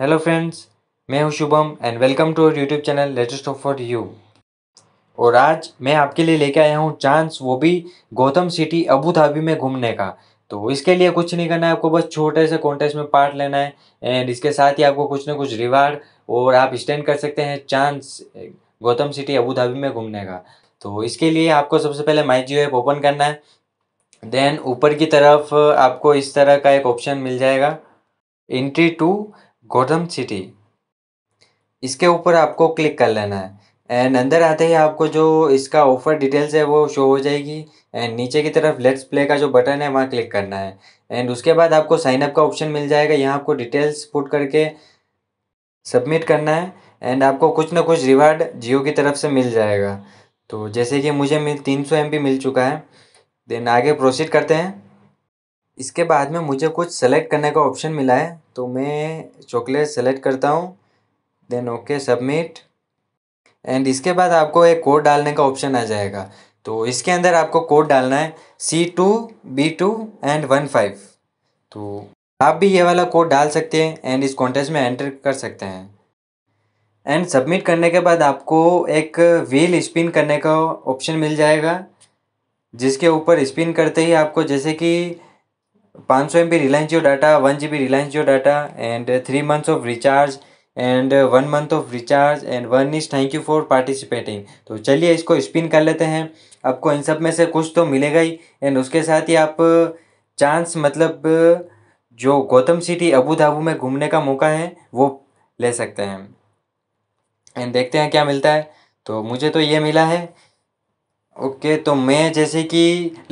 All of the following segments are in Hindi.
हेलो फ्रेंड्स मैं हूं Shubham and welcome to our YouTube channel latest of for you और आज मैं आपके लिए लेके आया हूं चांस वो भी गौतम सिटी अबू धाबी में घूमने का तो इसके लिए कुछ नहीं करना है आपको बस छोटे से कॉन्टेस्ट में पार्ट लेना है एंड इसके साथ ही आपको कुछ ना कुछ रिवार्ड और आप स्टैंड कर सकते हैं chance Gautam city Abu Dhabi में घूमने का तो इसके लिए आपको सबसे पहले माई जियो ऐप ओपन करना है देन ऊपर की तरफ आपको इस तरह का एक ऑप्शन मिल जाएगा एंट्री टू गौतम सिटी इसके ऊपर आपको क्लिक कर लेना है एंड अंदर आते ही आपको जो इसका ऑफ़र डिटेल्स है वो शो हो जाएगी एंड नीचे की तरफ लेट्स प्ले का जो बटन है वहाँ क्लिक करना है एंड उसके बाद आपको साइन अप का ऑप्शन मिल जाएगा यहाँ आपको डिटेल्स पुट करके सबमिट करना है एंड आपको कुछ ना कुछ रिवार्ड जियो की तरफ से मिल जाएगा तो जैसे कि मुझे मिल तीन सौ मिल चुका है देन आगे प्रोसीड करते हैं इसके बाद में मुझे कुछ सेलेक्ट करने का ऑप्शन मिला है तो मैं चॉकलेट सेलेक्ट करता हूँ देन ओके सबमिट एंड इसके बाद आपको एक कोड डालने का ऑप्शन आ जाएगा तो इसके अंदर आपको कोड डालना है C two B two and one five तो आप भी ये वाला कोड डाल सकते हैं एंड इस कॉन्टेस्ट में एंटर कर सकते हैं एंड सबमिट करने के बाद आपको एक व्हील स्पिन करने का ऑप्शन मिल जाएगा जिसके ऊपर स्पिन करते ही आपको जैसे कि पाँच सौ M B Reliance Jio data one G B Reliance Jio data and three months of recharge and one month of recharge and one is thank you for participating तो चलिए इसको स्पिन कर लेते हैं आपको इन सब में से कुछ तो मिलेगा ही एंड उसके साथ ही आप चांस मतलब जो गौतम सिटी अबू धाबू में घूमने का मौका है वो ले सकते हैं एंड देखते हैं क्या मिलता है तो मुझे तो ये मिला है ओके तो मैं जैसे कि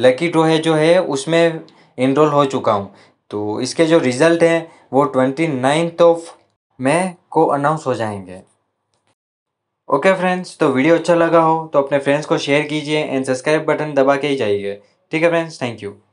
लकी ड्रॉ है जो है उसमें इनरोल हो चुका हूँ तो इसके जो रिज़ल्ट हैं वो ट्वेंटी नाइन्थ ऑफ मई को अनाउंस हो जाएंगे ओके फ्रेंड्स तो वीडियो अच्छा लगा हो तो अपने फ्रेंड्स को शेयर कीजिए एंड सब्सक्राइब बटन दबा के ही जाइए ठीक है फ्रेंड्स थैंक यू